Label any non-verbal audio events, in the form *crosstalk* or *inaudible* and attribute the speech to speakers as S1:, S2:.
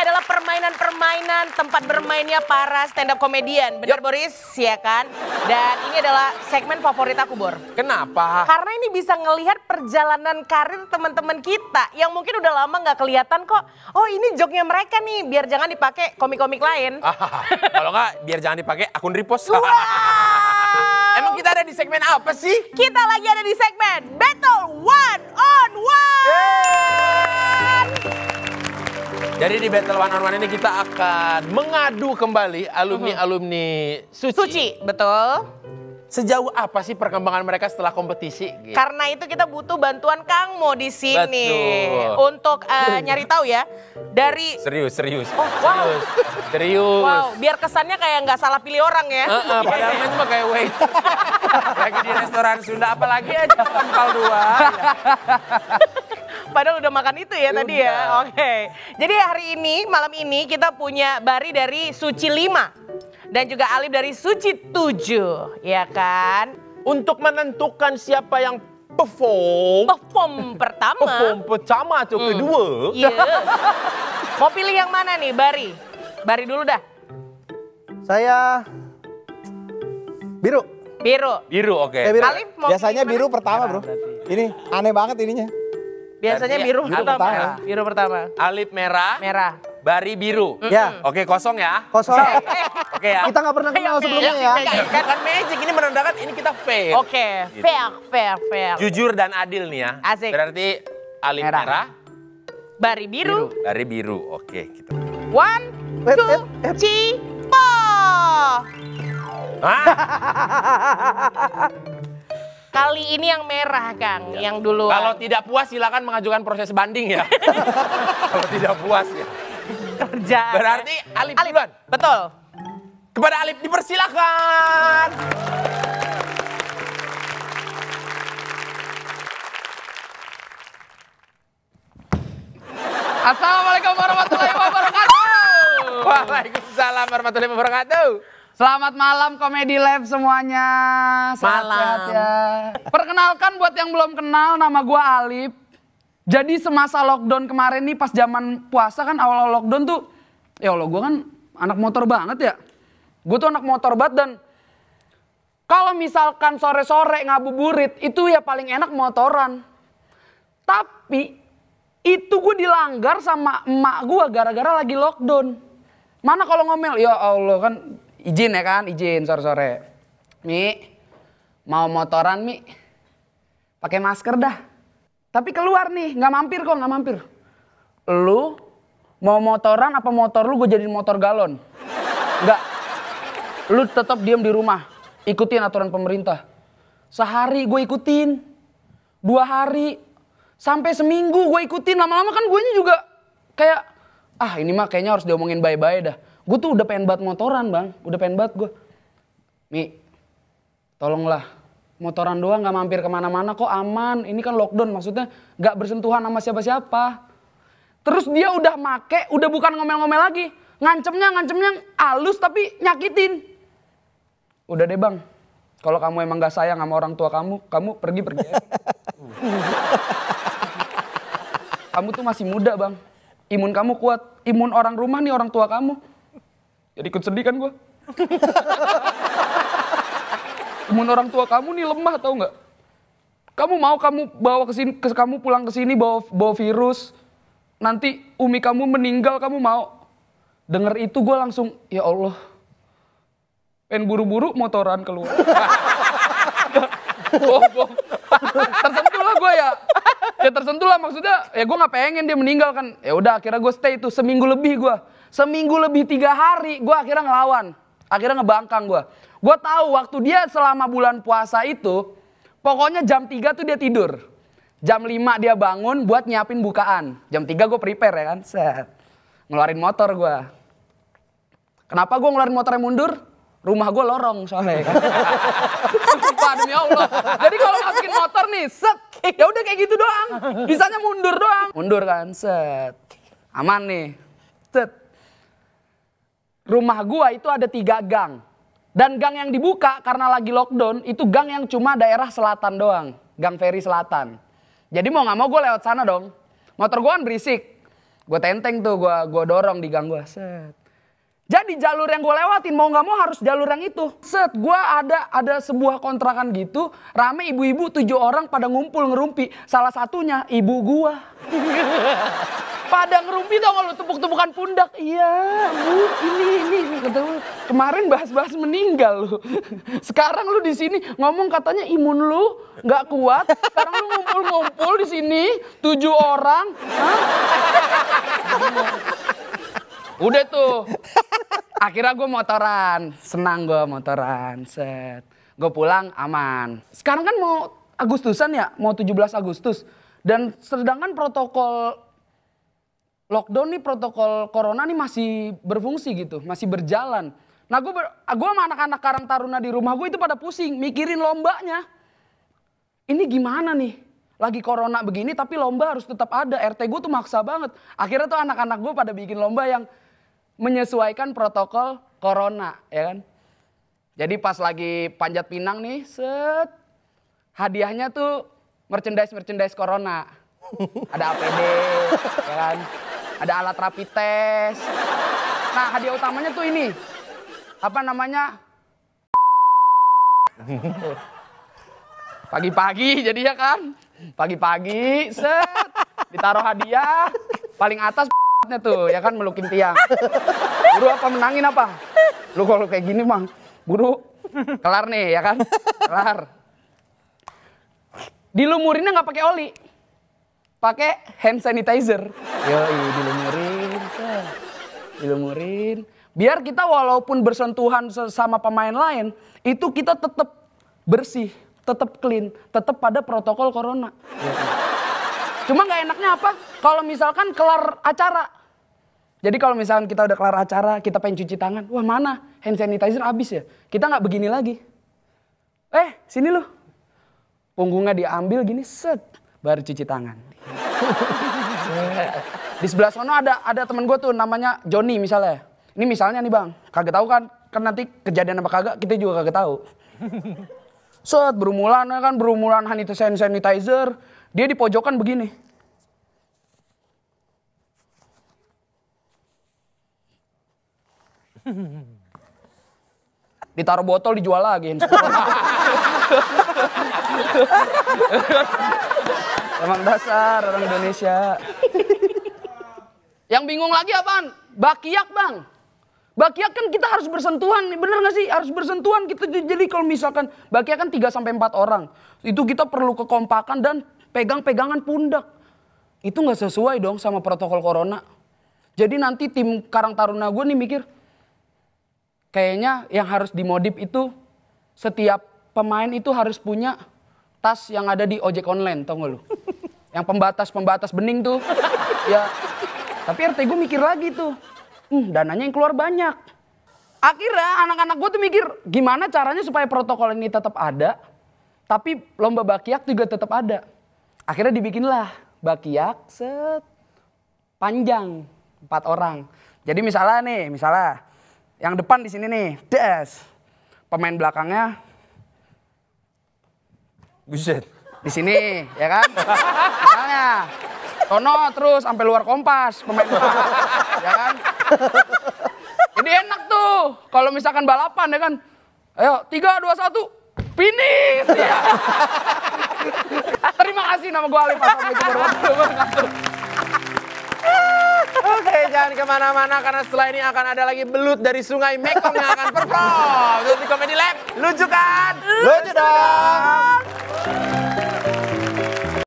S1: adalah permainan-permainan tempat bermainnya para stand up komedian. Benar yep. Boris, ya kan? Dan ini adalah segmen favorit aku, Bor. Kenapa? Karena ini bisa ngelihat perjalanan karir teman-teman kita yang mungkin udah lama nggak kelihatan kok. Oh, ini joknya mereka nih, biar jangan dipakai komik-komik lain. Ah, ah, ah. kalau nggak, biar jangan dipakai akun repost. Wow. *laughs* Emang kita ada di segmen apa sih? Kita lagi ada di segmen Battle One on One. Yeah. Jadi di Battle One on One ini kita akan mengadu kembali alumni-alumni Suci. Suci, betul. Sejauh apa sih perkembangan mereka setelah kompetisi? Gitu. Karena itu kita butuh bantuan Kang Mo di sini Betul. untuk uh, nyari tahu ya dari serius serius oh, wow. serius serius. Wow, biar kesannya kayak nggak salah pilih orang ya. Uh, uh, padahal itu *laughs* kayak wait. *laughs* Lagi di restoran Sunda apalagi aja kental dua. *laughs* Padahal udah makan itu ya udah. tadi ya. Oke. Okay. Jadi hari ini malam ini kita punya Bari dari Suci 5 dan juga Alif dari Suci 7, ya kan? Untuk menentukan siapa yang perform. Perform pertama. Perform pertama atau hmm. kedua. Iya. Yeah. Mau pilih yang mana nih, Bari? Bari dulu dah. Saya biru. Biru. Biru, oke. Okay. Eh, ya, Biasanya biru pertama, Bro. Nah, ini aneh banget ininya. Biasanya biru, biru pertama. Biru pertama. Alip merah. Merah. Bari biru. Ya. Oke, kosong ya. Kosong. *laughs* Oke ya. Kita nggak pernah kenal sebelumnya ya. Iya, iya. Kan, magic ini menandakan ini kita fair. Oke, gitu. fair, fair, fair. Jujur dan adil nih ya. Asik. Berarti alip merah. merah. Bari biru. biru. Bari biru. Oke, kita. Gitu. One, two, three, four. *laughs* Kali ini yang merah, Kang, ya. yang dulu. Kalau tidak puas silakan mengajukan proses banding ya. *laughs* Kalau tidak puas ya. Kerja. Berarti Alif, Alif duluan. Betul. Kepada Alif dipersilakan.
S2: Assalamualaikum warahmatullahi wabarakatuh.
S1: Waalaikumsalam warahmatullahi wabarakatuh.
S2: Selamat malam Komedi Live semuanya. Selamat ya. Perkenalkan buat yang belum kenal nama gua Alip. Jadi semasa lockdown kemarin nih pas zaman puasa kan awal -awal lockdown tuh ya Allah gua kan anak motor banget ya. Gue tuh anak motor banget dan kalau misalkan sore-sore ngabuburit itu ya paling enak motoran. Tapi itu gue dilanggar sama emak gue gara-gara lagi lockdown. Mana kalau ngomel, ya Allah kan izin ya kan izin sore sore mi mau motoran mi pakai masker dah tapi keluar nih nggak mampir kok nggak mampir lu mau motoran apa motor lu gue jadi motor galon nggak lu tetap diem di rumah ikutin aturan pemerintah sehari gue ikutin dua hari sampai seminggu gue ikutin lama-lama kan gue juga kayak ah ini mah kayaknya harus diomongin bye-bye dah gue tuh udah pengen banget motoran bang udah pengen banget gue mi tolonglah motoran doang nggak mampir kemana-mana kok aman ini kan lockdown maksudnya nggak bersentuhan sama siapa-siapa terus dia udah make udah bukan ngomel-ngomel lagi ngancemnya ngancemnya halus tapi nyakitin udah deh bang kalau kamu emang gak sayang sama orang tua kamu, kamu pergi pergi. *laughs* kamu tuh masih muda bang, imun kamu kuat, imun orang rumah nih orang tua kamu. Jadi ikut sedih kan gue. Temen orang tua kamu nih lemah tau nggak? Kamu mau kamu bawa ke sini, kamu pulang ke sini bawa bawa virus. Nanti umi kamu meninggal kamu mau? Dengar itu gue langsung ya Allah. Pengen buru-buru motoran keluar. *laughs* Bohong gue ya ya tersentuh lah maksudnya ya gue nggak pengen dia meninggal kan ya udah akhirnya gue stay itu seminggu lebih gue seminggu lebih tiga hari gue akhirnya ngelawan akhirnya ngebangkang gue gue tahu waktu dia selama bulan puasa itu pokoknya jam tiga tuh dia tidur jam lima dia bangun buat nyiapin bukaan jam tiga gue prepare ya kan set ngeluarin motor gue kenapa gue ngeluarin motornya mundur rumah gue lorong soalnya ya kan. *laughs* Sumpah demi Allah. Jadi kalau masukin motor nih, set *laughs* Eh, ya udah kayak gitu doang. Bisanya mundur doang. Mundur kan, set. Aman nih. Set. Rumah gua itu ada tiga gang. Dan gang yang dibuka karena lagi lockdown itu gang yang cuma daerah selatan doang. Gang Ferry Selatan. Jadi mau gak mau gue lewat sana dong. Motor gue kan berisik. Gue tenteng tuh, gue gua dorong di gang gua Set. Jadi jalur yang gue lewatin mau nggak mau harus jalur yang itu. Set, gue ada ada sebuah kontrakan gitu, rame ibu-ibu tujuh orang pada ngumpul ngerumpi. Salah satunya ibu gue. *laughs* pada ngerumpi dong kalau tepuk-tepukan pundak. Iya, bu, ini ini, ini. Kemarin bahas-bahas meninggal lu. *laughs* Sekarang lu di sini ngomong katanya imun lu nggak kuat. Sekarang lu ngumpul-ngumpul di sini tujuh orang. Hah? *laughs* Udah tuh, Akhirnya gue motoran, senang gue motoran, set. Gue pulang aman. Sekarang kan mau Agustusan ya, mau 17 Agustus. Dan sedangkan protokol lockdown nih, protokol corona nih masih berfungsi gitu, masih berjalan. Nah gue ah, gue sama anak-anak Karang Taruna di rumah gue itu pada pusing, mikirin lombanya. Ini gimana nih? lagi corona begini tapi lomba harus tetap ada. RT gue tuh maksa banget. Akhirnya tuh anak-anak gue pada bikin lomba yang menyesuaikan protokol corona, ya kan? Jadi pas lagi panjat pinang nih, set hadiahnya tuh merchandise merchandise corona. Ada APD, ya kan? Ada alat rapi tes. Nah hadiah utamanya tuh ini, apa namanya? Pagi-pagi jadinya kan, pagi-pagi set ditaruh hadiah paling atas tempatnya tuh, ya kan melukin tiang. Buru apa menangin apa? Lu kalau kayak gini mah, buru kelar nih ya kan? Kelar. Dilumurinnya nggak pakai oli. Pakai hand sanitizer. yo dilumurin. Dilumurin. Biar kita walaupun bersentuhan sama pemain lain, itu kita tetap bersih, tetap clean, tetap pada protokol corona. Cuma nggak enaknya apa? Kalau misalkan kelar acara, jadi kalau misalkan kita udah kelar acara, kita pengen cuci tangan, wah mana hand sanitizer habis ya? Kita nggak begini lagi. Eh, sini loh. Punggungnya diambil gini, set, baru cuci tangan. Di sebelah sana ada ada teman gue tuh namanya Joni misalnya. Ini misalnya nih bang, kagak tahu kan? Kan nanti kejadian apa kagak kita juga kagak tahu. Set berumulan ya kan berumulan hand sanitizer, dia di pojokan begini. Ditaruh botol dijual lagi. *laughs* Emang dasar orang Indonesia. Yang bingung lagi apaan? Bakiak bang. Bakiak kan kita harus bersentuhan, bener gak sih? Harus bersentuhan kita jadi kalau misalkan bakiak kan 3 sampai 4 orang. Itu kita perlu kekompakan dan pegang-pegangan pundak. Itu nggak sesuai dong sama protokol corona. Jadi nanti tim Karang Taruna gue nih mikir, kayaknya yang harus dimodif itu setiap pemain itu harus punya tas yang ada di ojek online, tau gak lu? *laughs* Yang pembatas-pembatas bening tuh. ya. Tapi RT gue mikir lagi tuh. Hmm, dananya yang keluar banyak. Akhirnya anak-anak gue tuh mikir gimana caranya supaya protokol ini tetap ada. Tapi lomba bakiak juga tetap ada. Akhirnya dibikinlah bakiak set panjang empat orang. Jadi misalnya nih, misalnya yang depan di sini nih, des. Pemain belakangnya buset. Di sini, ya kan? Misalnya Tono terus sampai luar kompas pemain belakang, ya kan? Ini enak tuh kalau misalkan balapan ya kan. Ayo, tiga dua satu finish ya. *laughs*
S1: Terima kasih nama gue Ali Fatah jangan kemana-mana karena setelah ini akan ada lagi belut dari sungai Mekong yang akan perform. Di Komedi Lab, lucu kan? Lucu dong.